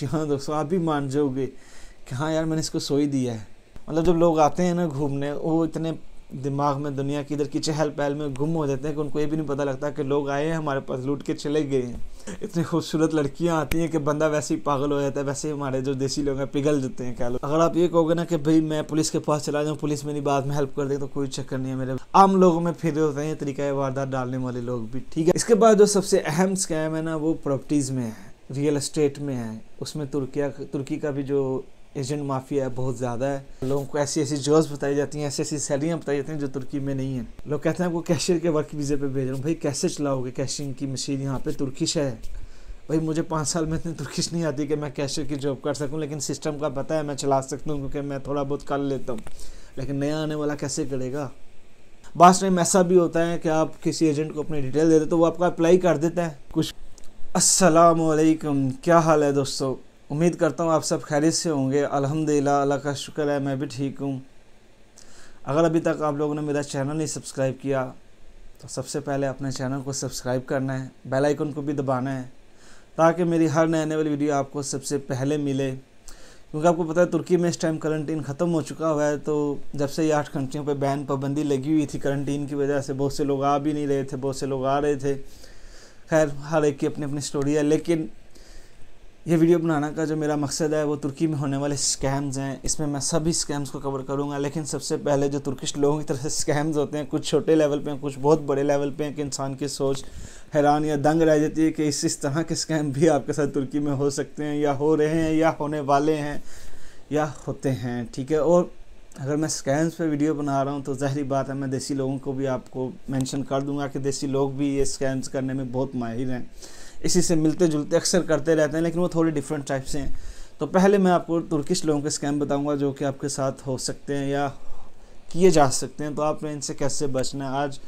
जी हाँ दोस्तों आप भी मान जाओगे कि हाँ यार मैंने इसको सोई दिया है मतलब जब लोग आते हैं ना घूमने वो इतने दिमाग में दुनिया की इधर की चहल पहल में गुम हो जाते हैं कि उनको ये भी नहीं पता लगता कि लोग आए हैं हमारे पास लूट के चले गए हैं इतनी खूबसूरत लड़कियां आती हैं कि बंदा वैसे ही पागल हो जाता है वैसे ही हमारे जो देसी लोग हैं पिघल जाते हैं क्या लोग अगर आप ये कहोगे ना कि भाई मैं पुलिस के पास चला जाऊँ पुलिस मेरी बात में हेल्प कर दे तो कोई चक्कर नहीं है मेरे आम लोगों में फिर होते हैं तरीका वारदात डालने वाले लोग भी ठीक है इसके बाद जो सबसे अहम स्कैम है ना वो प्रॉपर्टीज़ में है रियल इस्टेट में है उसमें तुर्किया तुर्की का भी जो एजेंट माफिया है बहुत ज़्यादा है लोगों को ऐसी ऐसी जॉब्स बताई जाती हैं ऐसी ऐसी सैलरियाँ बताई जाती हैं जो तुर्की में नहीं है लोग कहते हैं आपको कैशियर के वर्क वीज़े पे भेज रहा हूँ भाई कैसे चलाओगे कैशिंग की मशीन यहाँ पे तुर्किश है भाई मुझे पाँच साल में इतनी तुर्किश नहीं आती कि मैं कैशियर की जॉब कर सकूँ लेकिन सिस्टम का पता है मैं चला सकता हूँ क्योंकि मैं थोड़ा बहुत कर लेता हूँ लेकिन नया आने वाला कैसे करेगा बास टाइम ऐसा भी होता है कि आप किसी एजेंट को अपनी डिटेल दे देते तो वो आपका अप्लाई कर देता है कुछ असलकम क्या हाल है दोस्तों उम्मीद करता हूँ आप सब खैरियत से होंगे अल्हम्दुलिल्लाह अल्लाह का शुक्र है मैं भी ठीक हूँ अगर अभी तक आप लोगों ने मेरा चैनल नहीं सब्सक्राइब किया तो सबसे पहले अपने चैनल को सब्सक्राइब करना है बेल आइकन को भी दबाना है ताकि मेरी हर नए आने वाली वीडियो आपको सबसे पहले मिले क्योंकि आपको पता है तुर्की में इस टाइम करंटीन ख़त्म हो चुका हुआ है तो जब से ये आठ कंट्रियों पर बैन पाबंदी लगी हुई थी करंटीन की वजह से बहुत से लोग आ भी नहीं रहे थे बहुत से लोग आ रहे थे खैर हर एक की अपनी अपनी स्टोरी है लेकिन ये वीडियो बनाना का जो मेरा मकसद है वो तुर्की में होने वाले स्कैम्स हैं इसमें मैं सभी स्कैम्स को कवर करूँगा लेकिन सबसे पहले जो तुर्किश लोगों की तरफ से स्कैम्स होते हैं कुछ छोटे लेवल पे हैं कुछ बहुत बड़े लेवल पे हैं कि इंसान की सोच हैरान या दंग रह जाती है कि इस इस तरह के स्कैम भी आपके साथ तुर्की में हो सकते हैं या हो रहे हैं या होने वाले हैं या होते हैं ठीक है और अगर मैं स्कैम्स पे वीडियो बना रहा हूँ तो जहरी बात है मैं देसी लोगों को भी आपको मेंशन कर दूंगा कि देसी लोग भी ये स्कैम्स करने में बहुत माहिर हैं इसी से मिलते जुलते अक्सर करते रहते हैं लेकिन वो थोड़े डिफरेंट टाइप से हैं तो पहले मैं आपको तुर्किश लोगों के स्कैम बताऊँगा जो कि आपके साथ हो सकते हैं या किए जा सकते हैं तो आपने इनसे कैसे बचना है आज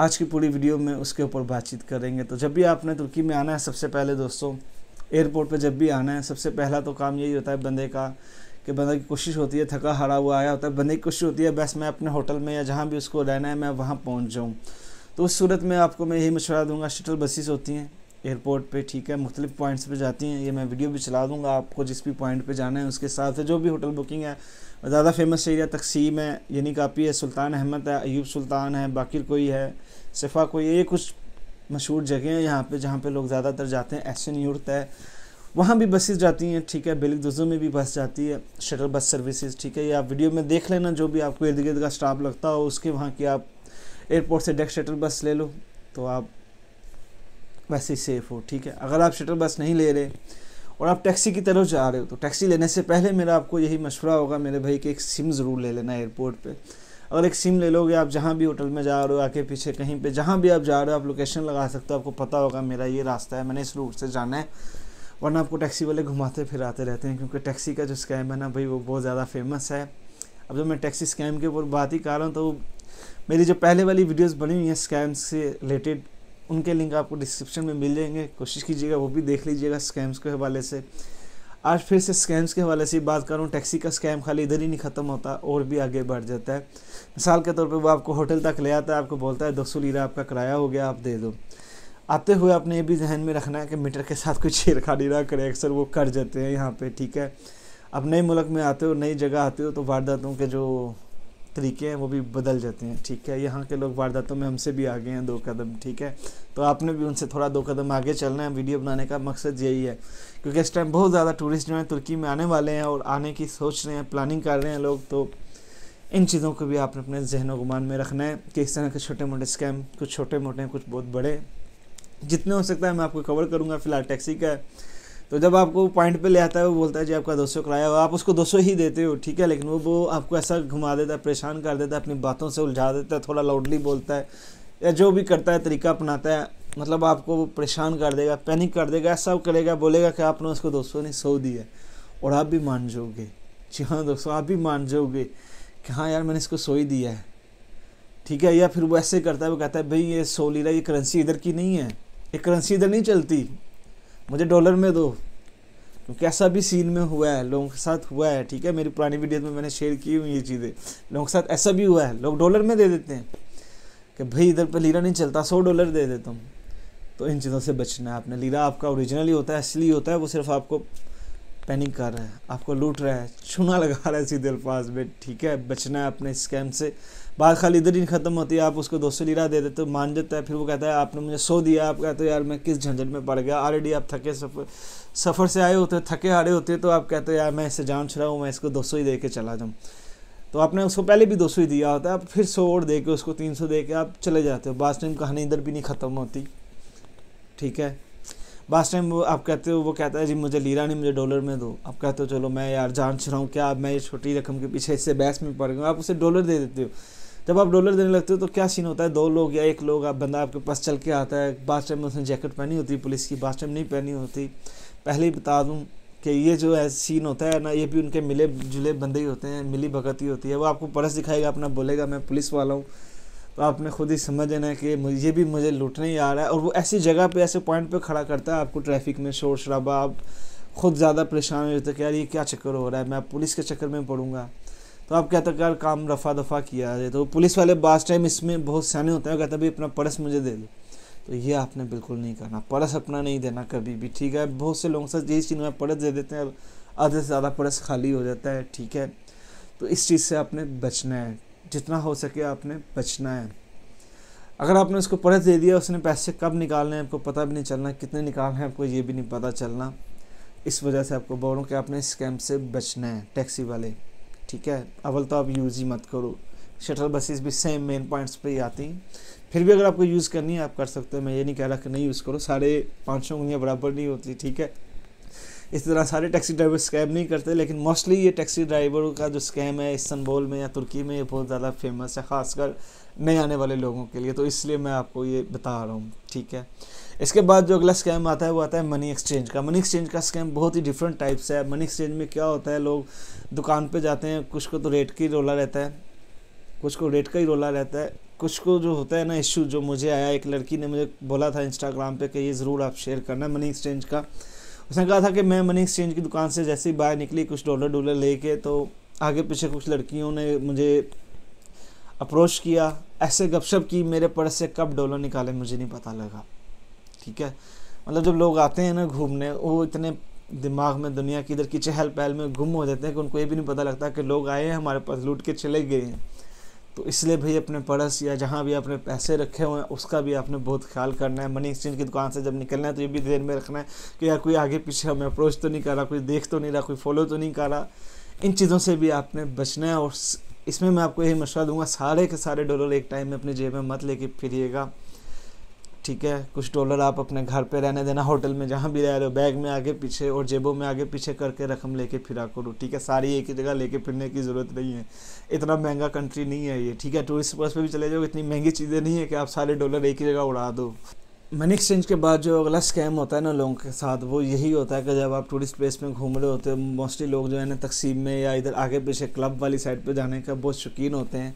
आज की पूरी वीडियो में उसके ऊपर बातचीत करेंगे तो जब भी आपने तुर्की में आना है सबसे पहले दोस्तों एयरपोर्ट पर जब भी आना है सबसे पहला तो काम यही होता है बंदे का कि बंदे की कोशिश होती है थका हारा हुआ आया होता है बंदे की कोशिश होती है बस मैं अपने होटल में या जहाँ भी उसको रहना है मैं वहाँ पहुँच जाऊँ तो उस सूरत में आपको मैं यही मशवरा दूँगा शटल बसेस होती हैं एयरपोर्ट पे ठीक है मुख्तलिफ पॉइंट्स पे जाती हैं ये मैं वीडियो भी चला दूंगा आपको जिस भी पॉइंट पे जाना है उसके हिसाब से जो भी होटल बुकिंग है ज़्यादा फेमस एरिया तकसीम है यानी काफ़ी है सुल्तान अहमद है अयूब सुल्तान है बाकिर कोई है सिफा कोई ये कुछ मशहूर जगह हैं यहाँ पर जहाँ पर लोग ज़्यादातर जाते हैं एसन यूर्त है वहाँ भी बसेज जाती हैं ठीक है बेलिक दुजू में भी बस जाती है शटल बस सर्विसेज ठीक है ये आप वीडियो में देख लेना जो भी आपको इर्द गिर्द का स्टाफ लगता हो उसके वहाँ की आप एयरपोर्ट से डेस्क शटल बस ले लो तो आप वैसे ही सेफ़ हो ठीक है अगर आप शटल बस नहीं ले रहे और आप टैक्सी की तरफ जा रहे हो तो टैक्सी लेने से पहले मेरा आपको यही मशवरा होगा मेरे भाई कि एक सिम ज़रूर ले लेना एयरपोर्ट पर अगर एक सिम ले लोगे आप जहाँ भी होटल में जा रहे हो आके पीछे कहीं पे जहाँ भी आप जा रहे हो आप लोकेशन लगा सकते हो आपको पता होगा मेरा ये रास्ता है मैंने इस रूट से जाना है वरना आपको टैक्सी वाले घुमाते फिराते रहते हैं क्योंकि टैक्सी का जो स्कैम है ना भाई वो बहुत ज़्यादा फेमस है अब जब मैं टैक्सी स्कैम के ऊपर बात ही कर रहा हूँ तो मेरी जो पहले वाली वीडियोस बनी हुई हैं स्कैम से रिलेटेड उनके लिंक आपको डिस्क्रिप्शन में मिल जाएंगे कोशिश कीजिएगा वो भी देख लीजिएगा स्कैम्स के हवाले से आज फिर से स्कैम्स के हवाले से बात करूँ टैक्सी का स्कैम खाली इधर ही नहीं ख़त्म होता और भी आगे बढ़ जाता है मिसाल के तौर पर वो आपको होटल तक ले आता है आपको बोलता है दो सौ लीरा आपका किराया हो गया आप दे दो आते हुए आपने ये भी जहन में रखना है कि मीटर के साथ कोई छेड़खानी ना करें अक्सर वो कर जाते हैं यहाँ पे ठीक है अब नए मुल्क में आते हो नई जगह आते हो तो वारदातों के जो तरीके हैं वो भी बदल जाते हैं ठीक है यहाँ के लोग वारदातों में हमसे भी आगे हैं दो कदम ठीक है तो आपने भी उनसे थोड़ा दो कदम आगे चलना है वीडियो बनाने का मकसद यही है क्योंकि इस टाइम बहुत ज़्यादा टूरिस्ट जो हैं तुर्की में आने वाले हैं और आने की सोच रहे हैं प्लानिंग कर रहे हैं लोग तो इन चीज़ों को भी आपने अपने जहन व गुमान में रखना है कि इस तरह के छोटे मोटे स्कैम कुछ छोटे मोटे हैं कुछ बहुत बड़े जितने हो सकता है मैं आपको कवर करूँगा फिलहाल टैक्सी का तो जब आपको पॉइंट पे ले आता है वो बोलता है जी आपका दो सौ किराया हो आप उसको दो सौ ही देते हो ठीक है लेकिन वो वो आपको ऐसा घुमा देता है परेशान कर देता है अपनी बातों से उलझा देता है थोड़ा लाउडली बोलता है या जो भी करता है तरीका अपनाता है मतलब आपको वो परेशान कर देगा पैनिक कर देगा ऐसा करेगा बोलेगा कि आपने उसको दो सौ नहीं सौ दिया और आप भी मान जाओगे जी हाँ दोस्तों आप भी मान जाओगे कि हाँ यार मैंने इसको सो ही दिया है ठीक है या फिर वो ऐसे करता है वो कहता है भाई ये सो रहा है ये करेंसी इधर की नहीं है ये करेंसी इधर नहीं चलती मुझे डॉलर में दो क्योंकि ऐसा भी सीन में हुआ है लोगों के साथ हुआ है ठीक है मेरी पुरानी वीडियो में मैंने शेयर की हुई ये चीज़ें लोगों के साथ ऐसा भी हुआ है लोग डॉलर में दे देते हैं कि भाई इधर पर लीरा नहीं चलता सौ डॉलर दे देता हूँ तो इन चीज़ों से बचना है आपने लीरा आपका ओरिजिनल ही होता है असली होता है वो सिर्फ आपको पैनिक कर रहा है आपको लूट रहा है छूना लगा रहा है सीधे अल्फाज में ठीक है बचना है अपने स्कैम से बात खाली इधर ही ख़त्म होती है आप उसको दो सौ लीरा दे देते हो मान जाता है फिर वो कहता है आपने मुझे सो दिया आप कहते हो यार मैं किस झंझट में पड़ गया ऑलरेडी आप थके सफ़र सफ़र से आए होते हो थके हारे होते हो तो आप कहते हो यार मैं इससे जान छुड़ा हूँ मैं इसको दो सौ ही दे के चला जाऊँ तो आपने उसको पहले भी दो सौ ही दिया होता है आप फिर सौ और दे के उसको तीन सौ दे के आप चले जाते हो बास टाइम कहानी इधर भी नहीं ख़त्म होती ठीक है बास टाइम वो आप कहते हो वो कहता है जी मुझे लीरा नहीं मुझे डॉलर में दो आप कहते हो चलो मैं यार जान छुड़ा हूँ क्या मैं ये छोटी रकम के पीछे इससे बहस में पड़ गया आप उसे डॉलर दे देते हो जब आप डॉलर देने लगते हो तो क्या सीन होता है दो लोग या एक लोग आप बंदा आपके पास चल के आता है बास टाइम में उसने जैकेट पहनी होती पुलिस की बास टाइम नहीं पहनी होती पहले ही बता दूँ कि ये जो है सीन होता है ना ये भी उनके मिले जुले बंदे ही होते हैं मिली भगत ही होती है वो आपको परस दिखाएगा अपना बोलेगा मैं पुलिस वाला हूँ तो आपने खुद ही समझ लेना कि ये भी मुझे लूटने ही आ रहा है और वो ऐसी जगह पे ऐसे पॉइंट पे खड़ा करता है आपको ट्रैफिक में शोर शराबा आप खुद ज़्यादा परेशान हो जाते कि यार ये क्या चक्कर हो रहा है मैं पुलिस के चक्कर में पड़ूंगा तो आप कहते यार काम रफ़ा दफ़ा किया जाए तो पुलिस वाले बास टाइम इसमें बहुत सियाने होते हैं कहते भाई अपना पर्स मुझे दे दो तो ये आपने बिल्कुल नहीं करना पर्स अपना नहीं देना कभी भी ठीक है बहुत से लोगों से यही चीज़ में पर्स दे देते हैं आधे से ज़्यादा पर्स खाली हो जाता है ठीक है तो इस चीज़ से आपने बचना है जितना हो सके आपने बचना है अगर आपने उसको पर्स दे दिया उसने पैसे कब निकालने हैं आपको पता भी नहीं चलना कितने निकालने हैं आपको ये भी नहीं पता चलना इस वजह से आपको बोल रहा हूँ कि आपने स्कैम से बचना है टैक्सी वाले ठीक है अवल तो आप यूज़ ही मत करो शटल बसेस भी सेम मेन पॉइंट्स पे ही आती हैं फिर भी अगर आपको यूज़ करनी है आप कर सकते हो मैं ये नहीं कह रहा कि नहीं यूज़ करो सारे पाँच सौ उंगलियाँ बराबर नहीं होती ठीक है इस तरह सारे टैक्सी ड्राइवर स्कैम नहीं करते लेकिन मोस्टली ये टैक्सी ड्राइवरों का जो स्कैम है इस्तनबुल में या तुर्की में ये बहुत ज़्यादा फेमस है ख़ासकर नए आने वाले लोगों के लिए तो इसलिए मैं आपको ये बता रहा हूँ ठीक है इसके बाद जो अगला स्कैम आता है वो आता है मनी एक्सचेंज का मनी एक्सचेंज का स्कैम बहुत ही डिफरेंट टाइप्स है मनी एक्सचेंज में क्या होता है लोग दुकान पे जाते हैं कुछ को तो रेट ही रोला रहता है कुछ को रेट का ही रोला रहता है कुछ को जो होता है ना इशू जो मुझे आया एक लड़की ने मुझे बोला था इंस्टाग्राम पर कि ये ज़रूर आप शेयर करना मनी एक्सचेंज का उसने कहा था कि मैं मनी एक्सचेंज की दुकान से जैसे ही बाहर निकली कुछ डॉलर डॉलर लेके तो आगे पीछे कुछ लड़कियों ने मुझे अप्रोच किया ऐसे गपशप की मेरे पर्स से कब डॉलर निकाले मुझे नहीं पता लगा ठीक है मतलब जब लोग आते हैं ना घूमने वो इतने दिमाग में दुनिया की इधर की चहल पहल में गुम हो जाते हैं कि उनको ये भी नहीं पता लगता कि लोग आए हैं हमारे पास लूट के चले गए हैं तो इसलिए भाई अपने पर्स या जहाँ भी आपने पैसे रखे हुए हैं उसका भी आपने बहुत ख्याल करना है मनी एक्सचेंज की दुकान से जब निकलना है तो ये भी ध्यान में रखना है कि यार कोई आगे पीछे हमें अप्रोच तो नहीं कर रहा कोई देख तो नहीं रहा कोई फॉलो तो नहीं कर रहा इन चीज़ों से भी आपने बचना है और इसमें मैं आपको यही मशवरा दूंगा सारे के सारे डॉलर एक टाइम में अपनी जेब में मत लेके फिरिएगा ठीक है कुछ डॉलर आप अपने घर पे रहने देना होटल में जहाँ भी रह रहे हो बैग में आगे पीछे और जेबों में आगे पीछे करके रकम लेके फिरा करो ठीक है सारी एक ही जगह लेके फिरने की ज़रूरत नहीं है इतना महंगा कंट्री नहीं है ये ठीक है टूरिस्ट बस पे भी चले जाओ इतनी महंगी चीज़ें नहीं है कि आप सारे डॉलर एक ही जगह उड़ा दो मनी एक्सचेंज के बाद जो अगला स्कैम होता है ना लोगों के साथ वो यही होता है कि जब आप टूरिस्ट प्लेस में घूम रहे होते हो मोस्टली लोग जो है ना तकसीम में या इधर आगे पीछे क्लब वाली साइड पर जाने का बहुत शौकीन होते हैं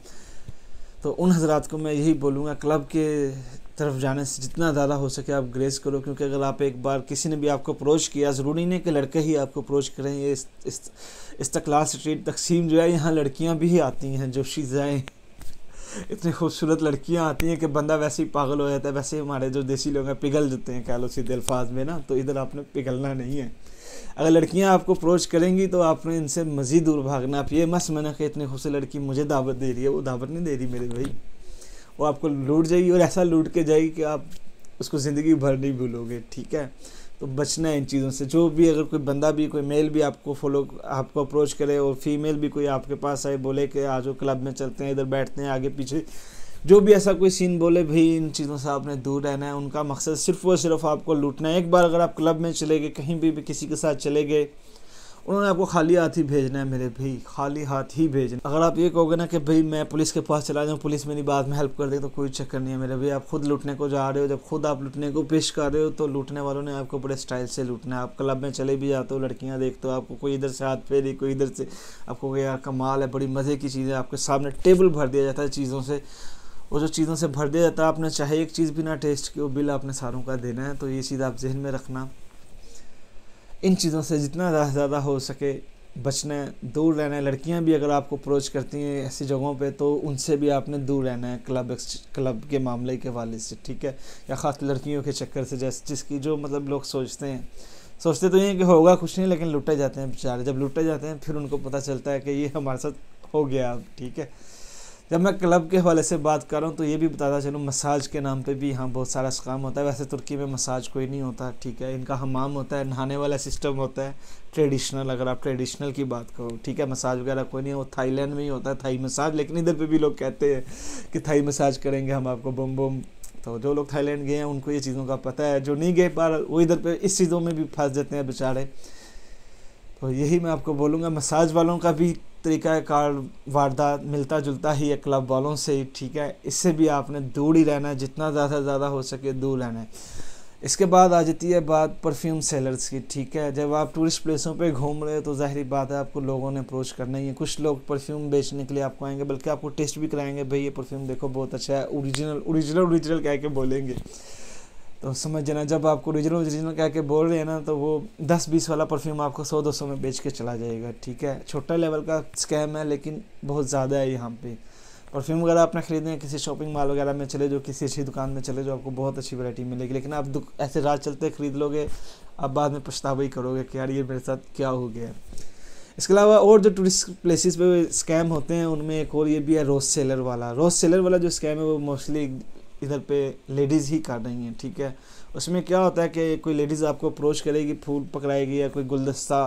तो उन हजरात को मैं यही बोलूँगा क्लब के तरफ जाने से जितना ज़्यादा हो सके आप ग्रेस करो क्योंकि अगर आप एक बार किसी ने भी आपको अप्रोच किया ज़रूरी नहीं कि लड़के ही आपको अप्रोच करें ये इस, इस, इस्तकलाल स्ट्रीट तकसीम जो है यहाँ लड़कियाँ भी आती हैं जो शीज़ाएँ इतनी खूबसूरत लड़कियाँ आती हैं कि बंदा वैसे ही पागल हो जाता है वैसे हमारे जो देसी लोग हैं पिघल देते हैं कह लो सीधे अल्फाज में ना तो इधर आपने पिघलना नहीं है अगर लड़कियाँ आपको अप्रोच करेंगी तो आपने इनसे मज़ीद दूर भागना आप ये मस मैंने कहा इतने खुशी लड़की मुझे दावत दे रही है वो दावत नहीं दे रही मेरे भाई वो आपको लूट जाएगी और ऐसा लूट के जाएगी कि आप उसको ज़िंदगी भर नहीं भूलोगे ठीक है तो बचना है इन चीज़ों से जो भी अगर कोई बंदा भी कोई मेल भी आपको फॉलो आपको अप्रोच करे और फीमेल भी कोई आपके पास आए बोले कि आज वो क्लब में चलते हैं इधर बैठते हैं आगे पीछे जो भी ऐसा कोई सीन बोले भाई इन चीज़ों से आपने दूर रहना है उनका मकसद सिर्फ और सिर्फ आपको लूटना है एक बार अगर आप क्लब में चले गए कहीं भी, भी किसी के साथ चले गए उन्होंने आपको खाली हाथ ही भेजना है मेरे भाई खाली हाथ ही भेजना अगर आप ये कहोगे ना कि भाई मैं पुलिस के पास चला जाऊँ पुलिस मेरी बात में हेल्प कर दे तो कोई चक्कर नहीं है मेरे भाई आप खुद लूटने को जा रहे हो जब खुद आप लूटने को पेश कर रहे हो तो लूटने वालों ने आपको बड़े स्टाइल से लूटना है आप क्लब में चले भी जाते हो लड़कियाँ देखते हो आपको कोई इधर से हाथ फेरी कोई इधर से आपको यार कमाल है बड़ी मज़े की चीज़ है आपके सामने टेबल भर दिया जाता है चीज़ों से वो जो चीज़ों से भर दिया जाता है आपने चाहे एक चीज़ भी ना टेस्ट की वो बिल आपने सारों का देना है तो ये चीज़ आप जहन में रखना इन चीज़ों से जितना ज़्यादा हो सके बचना है दूर रहना है लड़कियाँ भी अगर आपको अप्रोच करती हैं ऐसी जगहों पे तो उनसे भी आपने दूर रहना है क्लब क्लब के मामले के हवाले से ठीक है या ख़ास लड़कियों के चक्कर से जैसे जिसकी जो मतलब लोग सोचते हैं सोचते तो ये कि होगा कुछ नहीं लेकिन लुटे जाते हैं बेचारे जब लुटे जाते हैं फिर उनको पता चलता है कि ये हमारे साथ हो गया अब ठीक है जब मैं क्लब के हवाले से बात कर रहा हूँ तो ये भी बताता चलूँ मसाज के नाम पे भी यहाँ बहुत सारा काम होता है वैसे तुर्की में मसाज कोई नहीं होता ठीक है इनका हमाम होता है नहाने वाला सिस्टम होता है ट्रेडिशनल अगर आप ट्रेडिशनल की बात करो ठीक है मसाज वगैरह कोई नहीं है वो थाईलैंड में ही होता है थाई मसाज लेकिन इधर पर भी लोग कहते हैं कि थाई मसाज करेंगे हम आपको बम बम तो जो लोग थाईलैंड गए हैं उनको ये चीज़ों का पता है जो नहीं गए पर वो इधर पर इस चीज़ों में भी फंस जाते हैं बेचारे तो यही मैं आपको बोलूँगा मसाज वालों का भी तरीक़ाकार वारदात मिलता जुलता ही है क्लब वालों से ही ठीक है इससे भी आपने दूर ही रहना है जितना ज़्यादा से ज़्यादा हो सके दूर रहना है इसके बाद आ जाती है बात परफ्यूम सेलर्स की ठीक है जब आप टूरिस्ट प्लेसों पे घूम रहे हो तो जाहिर बात है आपको लोगों ने अप्रोच करना ही है कुछ लोग परफ्यूम बेचने के लिए आपको आएंगे बल्कि आपको टेस्ट भी कराएंगे भाई ये परफ्यूम देखो बहुत अच्छा है ओरिजिनल ओरिजिनल ओरिजिनल कह के बोलेंगे तो समझ जाना जब आपको रिजनल रिजनल कह के बोल रहे हैं ना तो वो दस बीस वाला परफ्यूम आपको सौ दो सौ में बेच के चला जाएगा ठीक है छोटा लेवल का स्कैम है लेकिन बहुत ज़्यादा है यहाँ पे परफ्यूम वगैरह आपने खरीदने किसी शॉपिंग मॉल वगैरह में चले जो किसी अच्छी दुकान में चले जो आपको बहुत अच्छी वैरायटी मिलेगी लेकिन आप ऐसे रात चलते खरीद लोगे आप बाद में पछतावा ही करोगे कि यार ये मेरे साथ क्या हो गया इसके अलावा और जो टूरिस्ट प्लेसेस पे स्कैम होते हैं उनमें एक और ये भी है रोज सेलर वाला रोज सेलर वाला जो स्कैम है वो मोस्टली इधर पे लेडीज़ ही कर रही हैं ठीक है उसमें क्या होता है कि कोई लेडीज़ आपको अप्रोच करेगी फूल पकड़ाएगी या कोई गुलदस्ता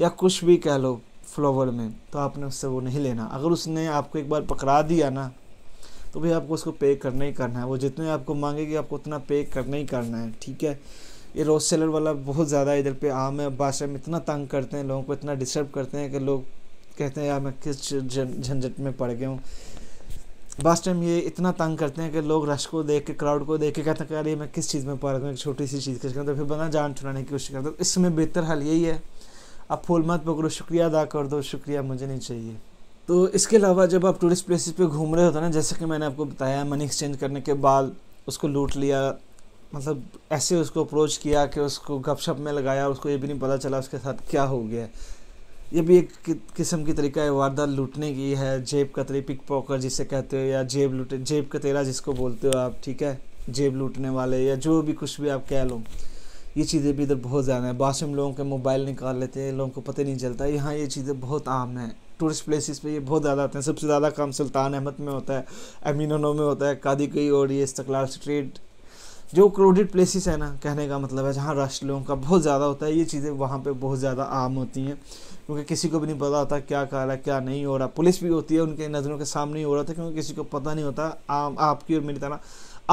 या कुछ भी कह लो फ्लावर में तो आपने उससे वो नहीं लेना अगर उसने आपको एक बार पकड़ा दिया ना तो भाई आपको उसको पे करना ही करना है वो जितने आपको मांगेगी आपको उतना पे करना ही करना है ठीक है ये रोज सेलर वाला बहुत ज़्यादा इधर पे आम है बादशाह में इतना तंग करते हैं लोगों को इतना डिस्टर्ब करते हैं कि लोग कहते हैं यार मैं किस झंझट में पड़ गया हूँ बस टाइम ये इतना तंग करते हैं कि लोग रश को देख के क्राउड को देख के कहते हैं अरे मैं किस चीज़ में पार्क में छोटी सी चीज़ करता तो फिर बंदा जान छुड़ाने की कोशिश करता हूँ इसमें बेहतर हल यही है आप फूल मत पकड़ो शुक्रिया अदा कर दो शुक्रिया मुझे नहीं चाहिए तो इसके अलावा जब आप टूरिस्ट प्लेसेस पे घूम रहे होते ना जैसे कि मैंने आपको बताया मनी एक्सचेंज करने के बाद उसको लूट लिया मतलब ऐसे उसको अप्रोच किया कि उसको गपशप में लगाया उसको ये भी नहीं पता चला उसके साथ क्या हो गया ये भी एक किस्म की तरीका है वारदात लूटने की है जेब कतरे पिक पॉकर जिसे कहते हो या जेब लूटे जेब कतरा जिसको बोलते हो आप ठीक है जेब लूटने वाले या जो भी कुछ भी आप कह लो ये चीज़ें भी इधर बहुत ज़्यादा हैं बाशिम लोगों के मोबाइल निकाल लेते हैं लोगों को पता नहीं चलता यहाँ ये चीज़ें बहुत आम हैं टूरिस्ट प्लेसेस पे ये बहुत ज़्यादा आते हैं सबसे ज़्यादा काम सुल्तान अहमद में होता है अमीनों में होता है कादी कई और ये इस्तकलाल स्ट्रीट जो क्राउडेड प्लेसेस है ना कहने का मतलब है जहाँ रश लोगों का बहुत ज़्यादा होता है ये चीज़ें वहाँ पे बहुत ज़्यादा आम होती हैं क्योंकि किसी को भी नहीं पता होता क्या कर रहा है क्या नहीं हो रहा पुलिस भी होती है उनके नज़रों के सामने ही हो रहा था क्योंकि किसी को पता नहीं होता आम आपकी और मेरी तरह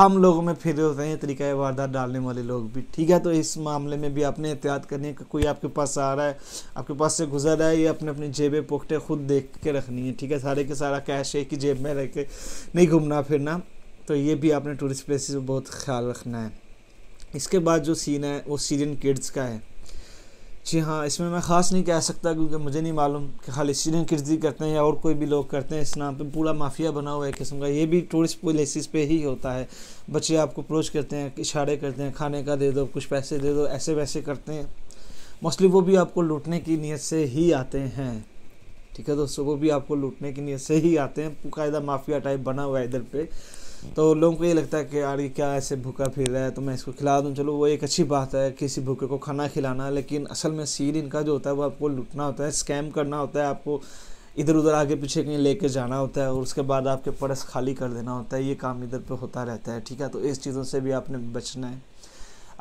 आम लोगों में फिर होते हैं तरीका वारदात डालने वाले लोग भी ठीक है तो इस मामले में भी आपने एहतियात करनी है कि कोई आपके पास आ रहा है आपके पास से गुजर रहा है ये अपने अपनी जेबें पोखटे खुद देख के रखनी है ठीक है सारे के सारा कैश एक ही जेब में रह के नहीं घूमना फिरना तो ये भी आपने टूरिस्ट प्लेसेस में बहुत ख्याल रखना है इसके बाद जो सीन है वो सीरियन किड्स का है जी हाँ इसमें मैं ख़ास नहीं कह सकता क्योंकि मुझे नहीं मालूम कि खाली सीरियन किड्स ही करते हैं या और कोई भी लोग करते हैं इस नाम पे पूरा माफिया बना हुआ है किस्म का ये भी टूरिस्ट प्लेसिस पे ही होता है बच्चे आपको अप्रोच करते हैं इशारे करते हैं खाने का दे दो कुछ पैसे दे दो ऐसे वैसे करते हैं मोस्टली वो भी आपको लूटने की नीयत से ही आते हैं ठीक है दोस्तों वो भी आपको लूटने के लिए से ही आते हैं कायदा माफिया टाइप बना हुआ है इधर पे तो लोगों को ये लगता है कि यार ये क्या ऐसे भूखा फिर रहा है तो मैं इसको खिला दूँ चलो वो एक अच्छी बात है किसी भूखे को खाना खिलाना लेकिन असल में सीन इनका जो होता है वो आपको लूटना होता है स्कैम करना होता है आपको इधर उधर आगे पीछे कहीं लेके जाना होता है और उसके बाद आपके पर्स खाली कर देना होता है ये काम इधर पे होता रहता है ठीक है तो इस चीज़ों से भी आपने बचना है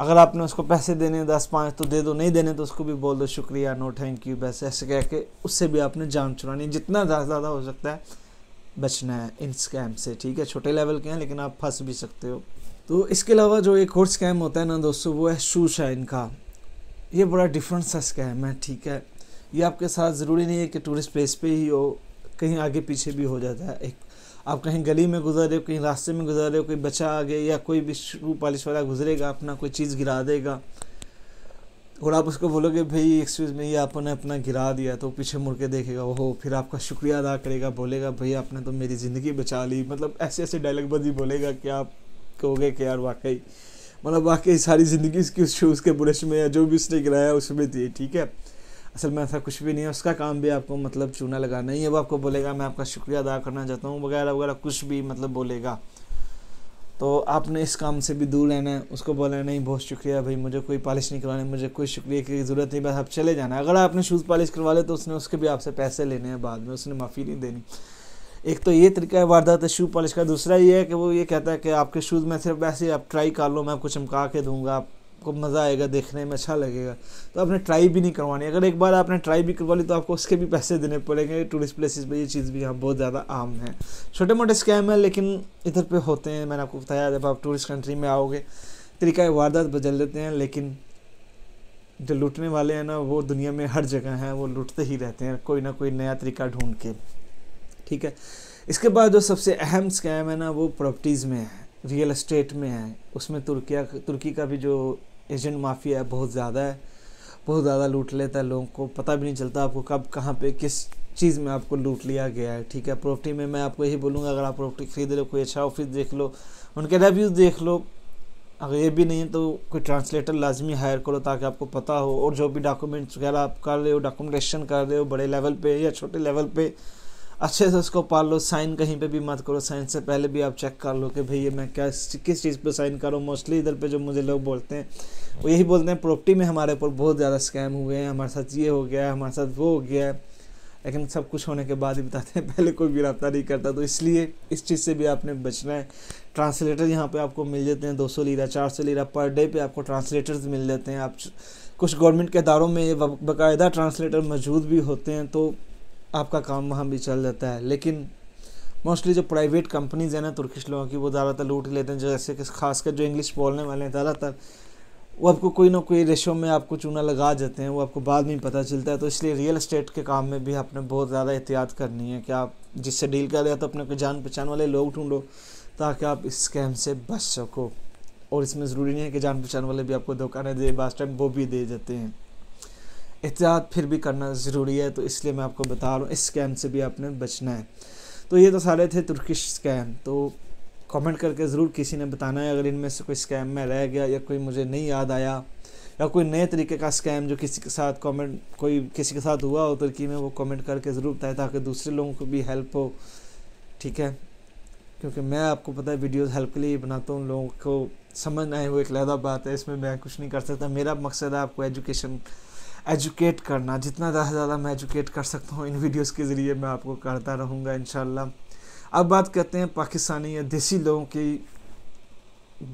अगर आपने उसको पैसे देने दस पाँच तो दे दो नहीं देने तो उसको भी बोल दो शुक्रिया नो थैंक यू बस ऐसे कह के उससे भी आपने जान चुरानी जितना ज़्यादा हो सकता है बचना है इन स्कैम से ठीक है छोटे लेवल के हैं लेकिन आप फंस भी सकते हो तो इसके अलावा जो एक और स्कैम होता है ना दोस्तों वो है शूश है इनका ये बड़ा डिफरेंट सा स्कैम है ठीक है ये आपके साथ ज़रूरी नहीं है कि टूरिस्ट प्लेस पे ही हो कहीं आगे पीछे भी हो जाता है एक आप कहीं गली में रहे हो कहीं रास्ते में रहे हो कोई बच्चा आ गया या कोई भी शू पॉलिश वाला गुजरेगा अपना कोई चीज़ गिरा देगा और आप उसको बोलोगे भाई एक्सक्यूज़ में ये आपने अपना गिरा दिया तो पीछे मुड़ के देखेगा ओहो फिर आपका शुक्रिया अदा करेगा बोलेगा भाई आपने तो मेरी ज़िंदगी बचा ली मतलब ऐसे ऐसे डायलॉग डायलॉगबाजी बोलेगा कि आप कहोगे कि यार वाकई मतलब वाकई सारी ज़िंदगी उसकी उस शूज़ के बुरश में या जो भी उसने गिराया उसमें थी ठीक है असल में ऐसा कुछ भी नहीं है उसका काम भी आपको मतलब चूना लगाना ही है वो आपको बोलेगा मैं आपका शुक्रिया अदा करना चाहता हूँ वगैरह वगैरह कुछ भी मतलब बोलेगा तो आपने इस काम से भी दूर रहना है उसको बोला है नहीं बहुत शुक्रिया भाई मुझे कोई पॉलिश नहीं करवानी मुझे कोई शुक्रिया की ज़रूरत नहीं बस आप चले जाना अगर आपने शूज़ पॉलिश करवा ले तो उसने उसके भी आपसे पैसे लेने हैं बाद में उसने माफ़ी नहीं देनी एक तो ये तरीका है वारदात शू पॉलिश का दूसरा ये है कि वो ये कहता है कि आपके शूज़ में सिर्फ वैसे आप ट्राई कर लो मैं आपको चमका के दूंगा आप आपको मज़ा आएगा देखने में अच्छा लगेगा तो आपने ट्राई भी नहीं करवानी अगर एक बार आपने ट्राई भी करवा ली तो आपको उसके भी पैसे देने पड़ेंगे टूरिस्ट प्लेसेस पे ये चीज़ भी यहाँ बहुत ज़्यादा आम है छोटे मोटे स्कैम है लेकिन इधर पे होते हैं मैंने आपको बताया जब आप टूरिस्ट कंट्री में आओगे तरीका वारदात बदल देते हैं लेकिन जो लूटने वाले हैं ना वो दुनिया में हर जगह हैं वो लूटते ही रहते हैं कोई ना कोई नया तरीका ढूंढ के ठीक है इसके बाद जो सबसे अहम स्कैम है ना वो प्रॉपर्टीज़ में है रियल इस्टेट में है उसमें तुर्किया तुर्की का भी जो एजेंट माफिया है बहुत ज़्यादा है बहुत ज़्यादा लूट लेता है लोगों को पता भी नहीं चलता आपको कब कहाँ पे किस चीज़ में आपको लूट लिया गया है ठीक है प्रॉपर्टी में मैं आपको यही बोलूँगा अगर आप प्रॉपर्टी खरीद लो कोई अच्छा ऑफिस देख लो उनके रिव्यूज़ देख लो अगर ये भी नहीं है तो कोई ट्रांसलेटर लाजमी हायर करो ताकि आपको पता हो और जो भी डॉक्यूमेंट्स वगैरह आप कर रहे हो डॉक्यूमेंटेशन कर रहे हो बड़े लेवल पे या छोटे लेवल पे अच्छे से उसको पाल लो साइन कहीं पे भी मत करो साइन से पहले भी आप चेक कर लो कि भाई ये मैं क्या किस चीज़ पे साइन करूँ मोस्टली इधर पे जो मुझे लोग बोलते हैं वो यही बोलते हैं प्रॉपर्टी में हमारे ऊपर बहुत ज़्यादा स्कैम हुए हैं हमारे साथ ये हो गया है हमारे साथ वो हो गया है लेकिन सब कुछ होने के बाद ही बताते हैं पहले कोई भी रफ्ता नहीं करता तो इसलिए इस चीज़ से भी आपने बचना है ट्रांसलेटर यहाँ पे आपको मिल जाते हैं 200 लीरा 400 लीरा पर डे पे आपको ट्रांसलेटर्स मिल जाते हैं आप कुछ गवर्नमेंट के इदारों में बाकायदा ट्रांसलेटर मौजूद भी होते हैं तो आपका काम वहाँ भी चल जाता है लेकिन मोस्टली जो प्राइवेट कंपनीज हैं ना तुर्किश लोगों की वो ज़्यादातर लूट लेते हैं जैसे कि खासकर जो इंग्लिश बोलने वाले हैं ज़्यादातर वो आपको कोई ना कोई रेशो में आपको चूना लगा देते हैं वो आपको बाद में पता चलता है तो इसलिए रियल इस्टेट के काम में भी आपने बहुत ज़्यादा एहतियात करनी है कि आप जिससे डील कर रहे तो अपने को जान पहचान वाले लोग ढूंढो ताकि आप इस स्कैम से बच सको और इसमें ज़रूरी नहीं है कि जान पहचान वाले भी आपको धोखा नहीं दे बास टाइम वो भी दे देते हैं एहतियात फिर भी करना ज़रूरी है तो इसलिए मैं आपको बता रहा हूँ इस स्कैम से भी आपने बचना है तो ये तो सारे थे तुर्किश स्कैम तो कमेंट करके ज़रूर किसी ने बताना है अगर इनमें से कोई स्कैम में रह गया या कोई मुझे नहीं याद आया या कोई नए तरीके का स्कैम जो किसी के साथ कमेंट कोई किसी के साथ हुआ हो तुर्की में वो कमेंट करके ज़रूर बताए ताकि दूसरे लोगों को भी हेल्प हो ठीक है क्योंकि मैं आपको पता है वीडियोस हेल्प के लिए बनाता हूँ लोगों को समझ आए वो एक लहदा बात है इसमें मैं कुछ नहीं कर सकता मेरा मकसद है आपको एजुकेशन एजुकेट करना जितना ज़्यादा से ज़्यादा मैं एजुकेट कर सकता हूँ इन वीडियोज़ के ज़रिए मैं आपको करता रहूँगा इन अब बात करते हैं पाकिस्तानी या देसी लोगों की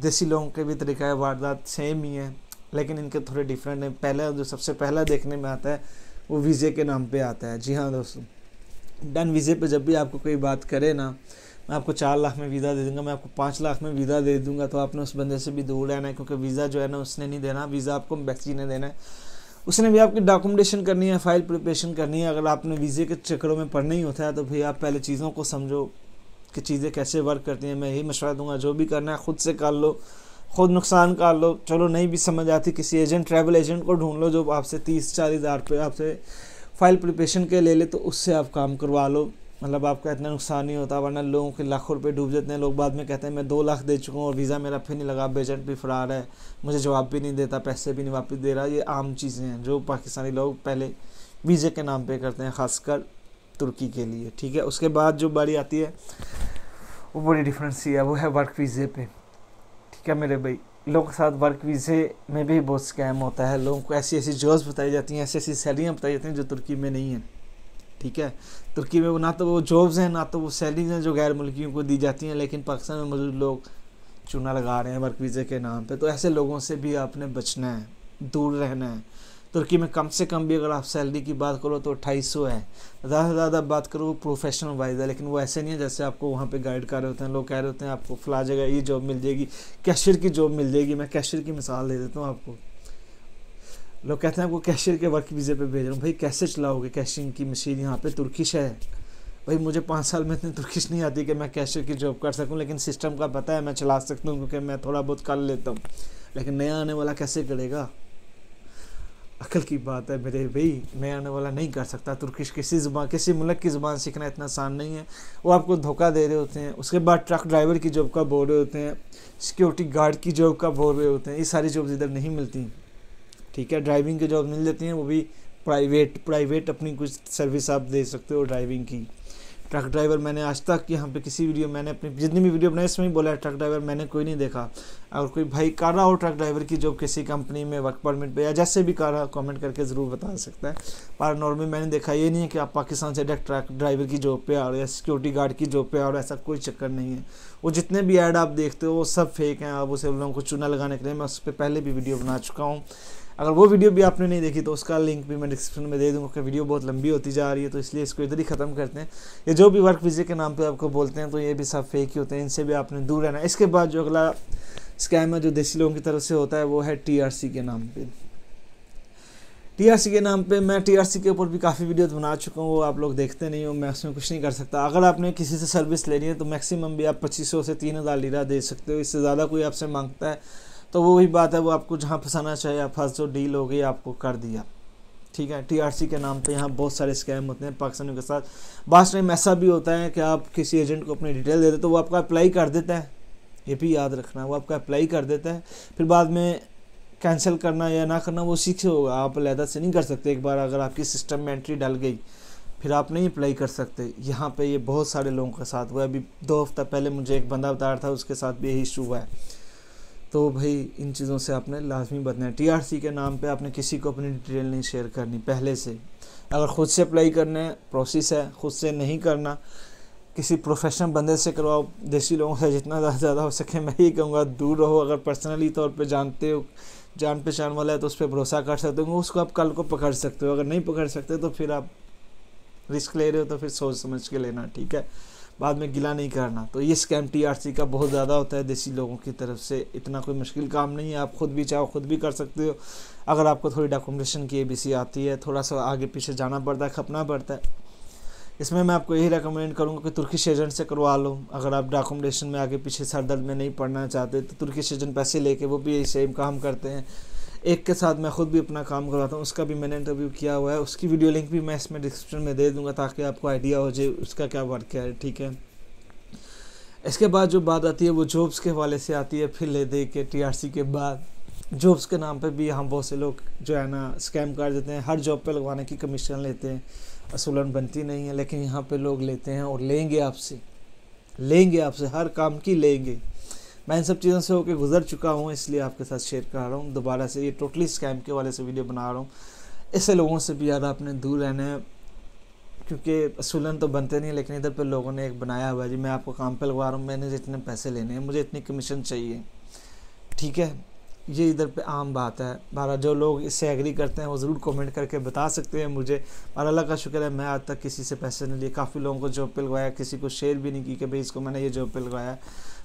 देसी लोगों के भी तरीका वारदात सेम ही है लेकिन इनके थोड़े डिफरेंट हैं पहला जो सबसे पहला देखने में आता है वो वीज़े के नाम पर आता है जी हाँ दोस्तों डन वीज़े पर जब भी आपको कोई बात करे ना मैं आपको चार लाख में वीज़ा दे दूंगा मैं आपको पाँच लाख में वीज़ा दे दूंगा तो आपने उस बंदे से भी दूर रहना है क्योंकि वीज़ा जो है ना उसने नहीं देना वीज़ा आपको वैक्सीन ने देना है उसने भी आपकी डॉक्यूमेंटेशन करनी है फाइल प्रिपरेशन करनी है अगर आपने वीज़े के चक्करों में पढ़ना ही होता है तो भाई आप पहले चीज़ों को समझो कि चीज़ें कैसे वर्क करती हैं मैं यही मशवरा दूंगा जो भी करना है खुद से कर लो खुद नुकसान कर लो चलो नहीं भी समझ आती किसी एजेंट ट्रैवल एजेंट को ढूंढ लो जो आपसे तीस चालीस हज़ार रुपये आपसे फ़ाइल प्रिपरेशन के ले ले तो उससे आप काम करवा लो मतलब आपका इतना नुकसान नहीं होता वरना लोगों के लाखों रुपये डूब जाते हैं लोग बाद में कहते हैं मैं दो लाख दे चुका हूँ और वीज़ा मेरा फिर नहीं लगा बेजेंट भी फरार है मुझे जवाब भी नहीं देता पैसे भी नहीं वापस दे रहा ये आम चीज़ें हैं जो पाकिस्तानी लोग पहले वीज़े के नाम पर करते हैं ख़ासकर तुर्की के लिए ठीक है उसके बाद जो बारी आती है वो बड़ी डिफरेंस ही है वो है वर्क वीज़े पे ठीक है मेरे भाई लोगों के साथ वर्क वीज़े में भी बहुत स्कैम होता है लोगों को ऐसी ऐसी जॉब्स बताई जाती हैं ऐसी ऐसी सैलरियाँ बताई जाती हैं जो तुर्की में नहीं हैं ठीक है तुर्की में ना तो वो जॉब्स हैं ना तो वो सैलरीज हैं जो गैर मुल्कियों को दी जाती हैं लेकिन पाकिस्तान में मौजूद लोग चूना लगा रहे हैं वर्क वीज़े के नाम पे तो ऐसे लोगों से भी आपने बचना है दूर रहना है तुर्की में कम से कम भी अगर आप सैलरी की बात करो तो अट्ठाईस सौ है ज़्यादा से ज़्यादा बात करो वो प्रोफेशनल वाइज है लेकिन वो ऐसे नहीं है जैसे आपको वहाँ पे गाइड कर रहे होते हैं लोग कह रहे होते हैं आपको फ़ला जगह ये जॉब मिल जाएगी कैशियर की जॉब मिल जाएगी मैं कैशियर की मिसाल दे देता हूँ आपको लोग कहते हैं आपको कैशियर के वर्क वीज़े पे भेज रहा हूँ भाई कैसे चलाओगे कैशिंग की मशीन यहाँ पे तुर्किश है भाई मुझे पाँच साल में इतनी तुर्किश नहीं आती कि मैं कैशियर की जॉब कर सकूँ लेकिन सिस्टम का पता है मैं चला सकता हूँ क्योंकि मैं थोड़ा बहुत कर लेता हूँ लेकिन नया आने वाला कैसे करेगा अकल की बात है मेरे भाई नया आने वाला नहीं कर सकता तुर्किश किसी ज़ुबान किसी मुल्क की ज़ुबान सीखना इतना आसान नहीं है वो आपको धोखा दे रहे होते हैं उसके बाद ट्रक ड्राइवर की जॉब का बोल रहे होते हैं सिक्योरिटी गार्ड की जॉब का बोल रहे होते हैं ये सारी जॉब इधर नहीं मिलती ठीक है ड्राइविंग की जॉब मिल जाती हैं वो भी प्राइवेट प्राइवेट अपनी कुछ सर्विस आप दे सकते हो ड्राइविंग की ट्रक ड्राइवर मैंने आज तक यहाँ पे किसी वीडियो मैंने अपनी जितनी भी वीडियो बनाई इसमें बोला है ट्रक ड्राइवर मैंने कोई नहीं देखा अगर कोई भाई कर रहा हो ट्रक ड्राइवर की जॉब किसी कंपनी में वर्क परमिट पे या जैसे भी कर रहा कमेंट करके ज़रूर बता सकता है पर नॉर्मली मैंने देखा ये नहीं है कि आप पाकिस्तान से डायरेक्ट ट्रक ड्राइवर की जॉब पे आ रहे या सिक्योरिटी गार्ड की जॉब पे आ रहे ऐसा कोई चक्कर नहीं है वो जितने भी ऐड आप देखते हो वो सब फेक हैं आप उसे उन लोगों को चूना लगाने के लिए मैं उस पर पहले भी वीडियो बना चुका हूँ अगर वो वीडियो भी आपने नहीं देखी तो उसका लिंक भी मैं डिस्क्रिप्शन में दे दूँगा क्योंकि वीडियो बहुत लंबी होती जा रही है तो इसलिए इसको इधर ही ख़त्म करते हैं ये जो भी वर्क विजे के नाम पर आपको बोलते हैं तो ये भी सब फेक ही होते हैं इनसे भी आपने दूर रहना इसके बाद जो अगला स्कैम है जो देसी लोगों की तरफ से होता है वो है सी के नाम आर टीआरसी के नाम पे मैं टीआरसी के ऊपर भी काफ़ी वीडियोस बना चुका हूँ वो आप लोग देखते नहीं हो मैं उसमें कुछ नहीं कर सकता अगर आपने किसी से सर्विस लेनी है तो मैक्सिमम भी आप पच्चीस से तीन हज़ार लीरा दे सकते हो इससे ज़्यादा कोई आपसे मांगता है तो वो भी बात है वो आपको जहाँ फंसाना चाहिए फंस जो डील हो गई आपको कर दिया ठीक है टीआरसी के नाम पे यहाँ बहुत सारे स्कैम होते हैं पाकिस्तानियों के साथ बाद में ऐसा भी होता है कि आप किसी एजेंट को अपनी डिटेल दे देते तो वो आपका अप्लाई कर देता है ये भी याद रखना वो आपका अप्लाई कर देता है फिर बाद में कैंसिल करना या ना करना वो सीखे होगा आप लहदा से नहीं कर सकते एक बार अगर आपकी सिस्टम में एंट्री डल गई फिर आप नहीं अप्लाई कर सकते यहाँ पे ये बहुत सारे लोगों के साथ हुआ अभी दो हफ्ता पहले मुझे एक बंदा बता रहा था उसके साथ भी यही इशू हुआ है तो भाई इन चीज़ों से आपने लाजमी बचना है टीआरसी के नाम पे आपने किसी को अपनी डिटेल नहीं शेयर करनी पहले से अगर ख़ुद से अप्लाई करने प्रोसेस है ख़ुद से नहीं करना किसी प्रोफेशनल बंदे से करवाओ देसी लोगों से जितना ज़्यादा हो सके मैं ये कहूँगा दूर रहो अगर पर्सनली तौर पर जानते हो जान पहचान वाला है तो उस पर भरोसा कर सकते हो उसको आप कल को पकड़ सकते हो अगर नहीं पकड़ सकते तो फिर आप रिस्क ले रहे हो तो फिर सोच समझ के लेना ठीक है बाद में गिला नहीं करना तो ये स्कैम टीआरसी का बहुत ज़्यादा होता है देसी लोगों की तरफ से इतना कोई मुश्किल काम नहीं है आप खुद भी चाहो खुद भी कर सकते हो अगर आपको थोड़ी डॉक्यूमेंटेशन की एबीसी आती है थोड़ा सा आगे पीछे जाना पड़ता है खपना पड़ता है इसमें मैं आपको यही रेकमेंड करूँगा कि तुर्किश एजेंट से करवा लो अगर आप डॉक्यूमेंटेशन में आगे पीछे सरदर्द में नहीं पढ़ना चाहते तो तुर्किश एजेंट पैसे लेके वो भी यही सेम काम करते हैं एक के साथ मैं ख़ुद भी अपना काम करवाता हूँ उसका भी मैंने इंटरव्यू किया हुआ है उसकी वीडियो लिंक भी मैं इसमें डिस्क्रिप्शन में दे दूँगा ताकि आपको आइडिया हो जाए उसका क्या वर्क है ठीक है इसके बाद जो बात आती है वो जॉब्स के हवाले से आती है फिर ले दे के टी के बाद जॉब्स के नाम पर भी यहाँ बहुत से लोग जो है ना स्कैम कर देते हैं हर जॉब पर लगवाने की कमीशन लेते हैं असूलन बनती नहीं है लेकिन यहाँ पर लोग लेते हैं और लेंगे आपसे लेंगे आपसे हर काम की लेंगे मैं इन सब चीज़ों से होकर गुजर चुका हूँ इसलिए आपके साथ शेयर कर रहा हूँ दोबारा से ये टोटली स्कैम के वाले से वीडियो बना रहा हूँ ऐसे लोगों से भी ज़्यादा अपने दूर रहने क्योंकि असूलन तो बनते नहीं लेकिन इधर पर लोगों ने एक बनाया हुआ जी मैं आपको काम पर लगवा रहा हूँ मैंने जितने पैसे लेने हैं मुझे इतनी कमीशन चाहिए ठीक है ये इधर पे आम बात है बारा जो लोग इससे एग्री करते हैं वो ज़रूर कमेंट करके बता सकते हैं मुझे और अल्लाह का शुक्र है मैं आज तक किसी से पैसे नहीं लिए काफ़ी लोगों को जॉब पे लगवाया किसी को शेयर भी नहीं की कि भाई इसको मैंने ये जॉब पे लगवाया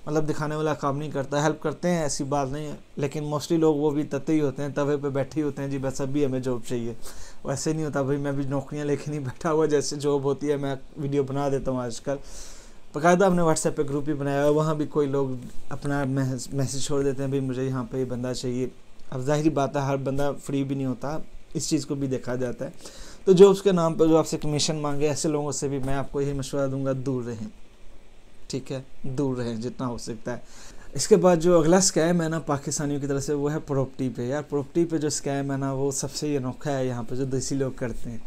मतलब दिखाने वाला काम नहीं करता हेल्प करते हैं ऐसी बात नहीं है लेकिन मोस्टली लोग वो भी तत्ते ही होते हैं तवे पे बैठे ही होते हैं जी बस अभी हमें जॉब चाहिए वैसे नहीं होता भाई मैं भी नौकरियाँ लेके नहीं बैठा हुआ जैसे जॉब होती है मैं वीडियो बना देता हूँ आजकल बकायदा हमने व्हाट्सएप पर ग्रुप ही बनाया हुआ वहाँ भी कोई लोग अपना मैसेज छोड़ देते हैं भाई मुझे यहाँ पर ये बंदा चाहिए अब जाहिर बात है हर बंदा फ्री भी नहीं होता इस चीज़ को भी देखा जाता है तो जॉब्स के नाम पर जो आपसे कमीशन मांगे ऐसे लोगों से भी मैं आपको यही मशवरा दूंगा दूर रहें ठीक है दूर रहें जितना हो सकता है इसके बाद जो अगला स्कैम है ना पाकिस्तानियों की तरफ से वो है प्रॉपर्टी पे यार प्रॉपर्टी पे जो स्कैम है ना वो सबसे अनोखा है यहाँ पे जो देसी लोग करते हैं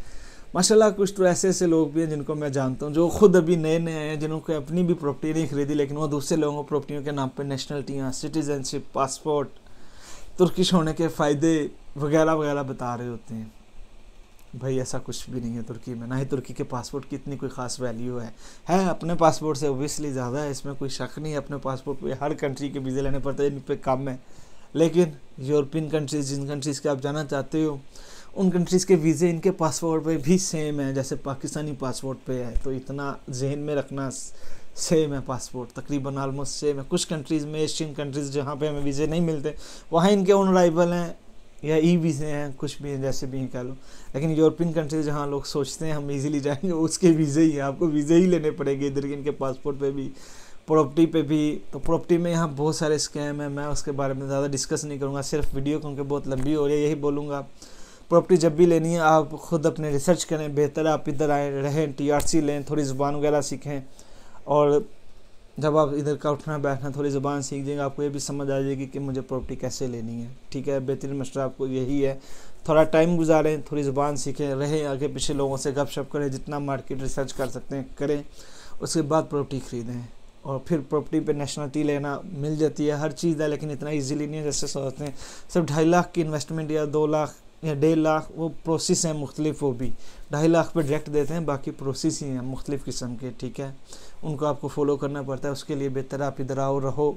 माशाल्लाह कुछ तो ऐसे ऐसे लोग भी हैं जिनको मैं जानता हूँ जो खुद अभी नए नए हैं जिन्होंने अपनी भी प्रॉपर्टी नहीं खरीदी लेकिन वो दूसरे लोगों को प्रॉपर्टियों के नाम पर नेशनलिटियाँ सिटीजनशिप पासपोर्ट तुर्किश होने के फ़ायदे वगैरह वगैरह बता रहे होते हैं भाई ऐसा कुछ भी नहीं है तुर्की में ना ही तुर्की के पासपोर्ट की इतनी कोई ख़ास वैल्यू है है अपने पासपोर्ट से ओबियसली ज़्यादा है इसमें कोई शक नहीं है अपने पासपोर्ट पे हर कंट्री के वीज़े लेने पड़ते हैं इन पर कम है लेकिन यूरोपियन कंट्रीज़ जिन कंट्रीज़ के आप जाना चाहते हो उन कंट्रीज़ के वीज़े इनके पासपोर्ट पर भी सेम है जैसे पाकिस्तानी पासपोर्ट पर है तो इतना जहन में रखना सेम है पासपोर्ट तकरीबन आलमोस्ट सेम है कुछ कंट्रीज़ में एशियन कंट्रीज़ जहाँ पे हमें वीज़े नहीं मिलते वहाँ इनके ओन राइवल हैं या ई e वीज़े हैं कुछ भी जैसे भी कह लो लेकिन यूरोपियन कंट्री जहाँ लोग सोचते हैं हम इजीली जाएंगे उसके वीज़े ही हैं आपको वीज़े ही लेने पड़ेंगे इधर के इनके पासपोर्ट पे भी प्रॉपर्टी पे भी तो प्रॉपर्टी में यहाँ बहुत सारे स्कैम हैं मैं उसके बारे में ज़्यादा डिस्कस नहीं करूँगा सिर्फ वीडियो क्योंकि बहुत लंबी हो रही है यही बोलूँगा प्रॉपर्टी जब भी लेनी है आप खुद अपने रिसर्च करें बेहतर आप इधर आए रहें टी लें थोड़ी ज़ुबान वगैरह सीखें और जब आप इधर का उठना बैठना थोड़ी ज़बान सीख देंगे आपको ये भी समझ आ जाएगी कि मुझे प्रॉपर्टी कैसे लेनी है ठीक है बेहतरीन मशा आपको यही है थोड़ा टाइम गुजारें थोड़ी ज़ुबान सीखें रहें आगे पीछे लोगों से गप शप करें जितना मार्केट रिसर्च कर सकते हैं करें उसके बाद प्रॉपर्टी ख़रीदें और फिर प्रॉपर्टी पे नेशनलिटी लेना मिल जाती है हर चीज़ है लेकिन इतना इजीली नहीं है जैसे सोचते हैं सिर्फ ढाई लाख की इन्वेस्टमेंट या दो लाख या डेढ़ लाख वो प्रोसेस हैं मुख्तलिफ वो भी ढाई लाख पे डायरेक्ट देते हैं बाकी प्रोसेस ही हैं मुख्तलिफ किस्म के ठीक है उनको आपको फॉलो करना पड़ता है उसके लिए बेहतर आप इधर आओ रहो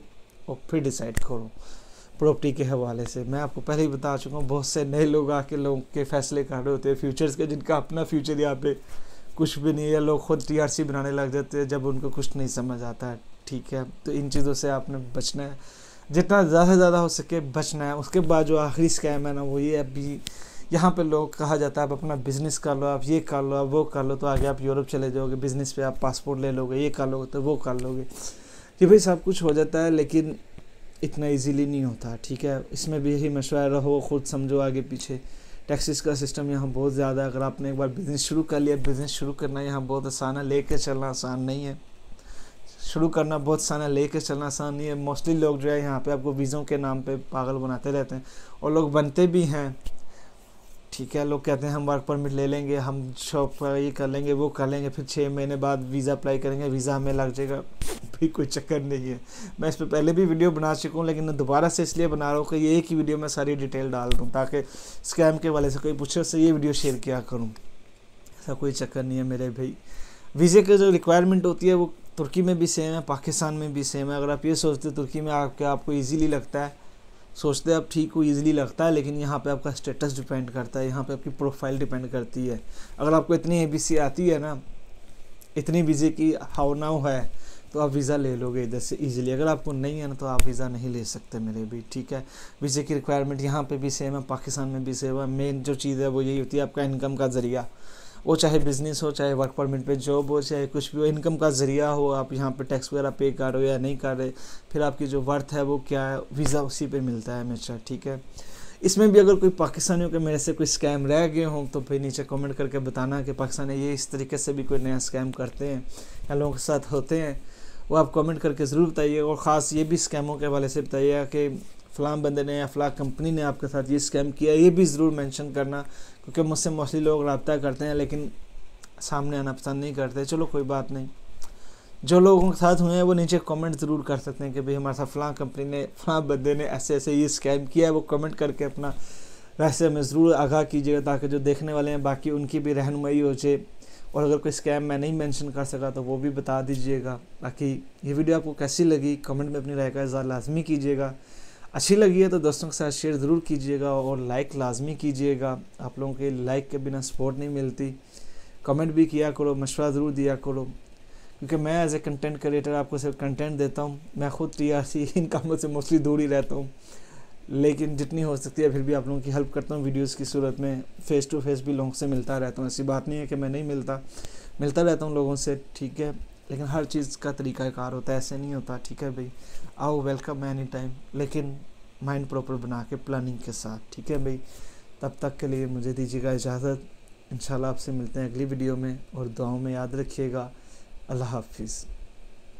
और फिर डिसाइड करो प्रॉपर्टी के हवाले से मैं आपको पहले ही बता चुका हूँ बहुत से नए लोग आके लोगों के फैसले कर रहे होते हैं फ्यूचर्स के जिनका अपना फ्यूचर यहाँ पे कुछ भी नहीं है लोग खुद टीआरसी बनाने लग जाते हैं जब उनको कुछ नहीं समझ आता है ठीक है तो इन चीज़ों से आपने बचना है जितना ज़्यादा से ज़्यादा हो सके बचना है उसके बाद जो आखिरी स्कैम है ना वो ये अभी यहाँ पे लोग कहा जाता है आप अपना बिज़नेस कर लो आप ये कर लो आप वो कर लो तो आगे आप यूरोप चले जाओगे बिज़नेस पे आप पासपोर्ट ले लोगे ये कर लोगे तो वो कर लोगे ये भाई सब कुछ हो जाता है लेकिन इतना इजीली नहीं होता ठीक है इसमें भी यही मशवरा रहो खुद समझो आगे पीछे टैक्सीज़ का सिस्टम यहाँ बहुत ज़्यादा है अगर आपने एक बार बिज़नेस शुरू कर लिया बिज़नेस शुरू करना यहाँ बहुत आसान है ले कर चलना आसान नहीं है शुरू करना बहुत आसान है लेके चलना आसान नहीं है मोस्टली लोग जो है यहाँ पे आपको वीज़ों के नाम पे पागल बनाते रहते हैं और लोग बनते भी हैं ठीक है लोग कहते हैं हम वर्क परमिट ले लेंगे हम शॉप पर ये कर लेंगे वो कर लेंगे फिर छः महीने बाद वीज़ा अप्लाई करेंगे वीज़ा हमें लग जाएगा भी कोई चक्कर नहीं है मैं इस पर पहले भी वीडियो बना चुका हूँ लेकिन दोबारा से इसलिए बना रहा हूँ कि ये एक ही वीडियो में सारी डिटेल डाल दूँ ताकि स्कैम के वाले से कोई पूछे उससे ये वीडियो शेयर किया करूँ ऐसा कोई चक्कर नहीं है मेरे भाई वीज़े की जो रिक्वायरमेंट होती है वो तुर्की में भी सेम है पाकिस्तान में भी सेम है अगर आप ये सोचते तुर्की में आपके आपको ईजिली लगता है सोचते आप ठीक हो ईजिली लगता है लेकिन यहाँ पे आपका स्टेटस डिपेंड करता है यहाँ पे आपकी प्रोफाइल डिपेंड करती है अगर आपको इतनी ए आती है ना इतनी बिजी की हाउ नाउ है तो आप वीज़ा ले लोगे इधर से ईजिली अगर आपको नहीं है ना तो आप वीज़ा नहीं ले सकते मेरे भी ठीक है वीज़े की रिक्वायरमेंट यहाँ पर भी सेम है पाकिस्तान में भी सेम है मेन जो चीज़ है वो यही होती है आपका इनकम का ज़रिया वो चाहे बिज़नेस हो चाहे वर्क परमिट पे जॉब हो चाहे कुछ भी हो इनकम का ज़रिया हो आप यहाँ पे टैक्स वगैरह पे कर रहे हो या नहीं कर रहे फिर आपकी जो वर्थ है वो क्या है वीज़ा उसी पे मिलता है हमेशा ठीक है इसमें भी अगर कोई पाकिस्तानियों के मेरे से कोई स्कैम रह गए हों तो फिर नीचे कमेंट करके बताना कि पाकिस्तानी ये इस तरीके से भी कोई नया स्कैम करते हैं या लोगों के साथ होते हैं वो आप कमेंट करके ज़रूर बताइए और ख़ास ये भी स्कैमों के हवाले से बताइए कि फ़लाँ बंदे ने या फ़लाँ कंपनी ने आपके साथ ये स्कैम किया ये भी ज़रूर मैंशन करना क्योंकि मुझसे मोस्टली लोग रबता करते हैं लेकिन सामने आना पसंद नहीं करते चलो कोई बात नहीं जो लोगों के साथ हुए हैं वो नीचे कमेंट ज़रूर कर सकते हैं कि भाई हमारे साथ फ़लाँ कंपनी ने फ़लाँ बंदे ने ऐसे ऐसे ये स्कैम किया है वो कमेंट करके अपना रहस्य हमें ज़रूर आगाह कीजिएगा ताकि जो देखने वाले हैं बाकी उनकी भी रहनुमाई हो जाए और अगर कोई स्कैम मैं नहीं मेंशन कर सका तो वो भी बता दीजिएगा बाकी ये वीडियो आपको कैसी लगी कमेंट में अपनी राय का इजहार लाजमी कीजिएगा अच्छी लगी है तो दोस्तों के साथ शेयर ज़रूर कीजिएगा और लाइक लाजमी कीजिएगा आप लोगों के लाइक के बिना सपोर्ट नहीं मिलती कमेंट भी किया करो मशवरा ज़रूर दिया करो क्योंकि मैं एज ए कंटेंट क्रिएटर आपको सिर्फ कंटेंट देता हूँ मैं ख़ुद टी आर सी इन कामों से मोस्टली दूर ही रहता हूँ लेकिन जितनी हो सकती है फिर भी आप लोगों की हेल्प करता हूँ वीडियोस की सूरत में फ़ेस टू फेस भी लोगों से मिलता रहता हूँ ऐसी बात नहीं है कि मैं नहीं मिलता मिलता रहता हूँ लोगों से ठीक है लेकिन हर चीज़ का तरीक़ाकार होता है ऐसे नहीं होता ठीक है भाई आओ वेलकम एनी टाइम लेकिन माइंड प्रॉपर बना के प्लानिंग के साथ ठीक है भाई तब तक के लिए मुझे दीजिएगा इजाज़त इंशाल्लाह आपसे मिलते हैं अगली वीडियो में और दुआओं में याद रखिएगा अल्लाह हाफिज़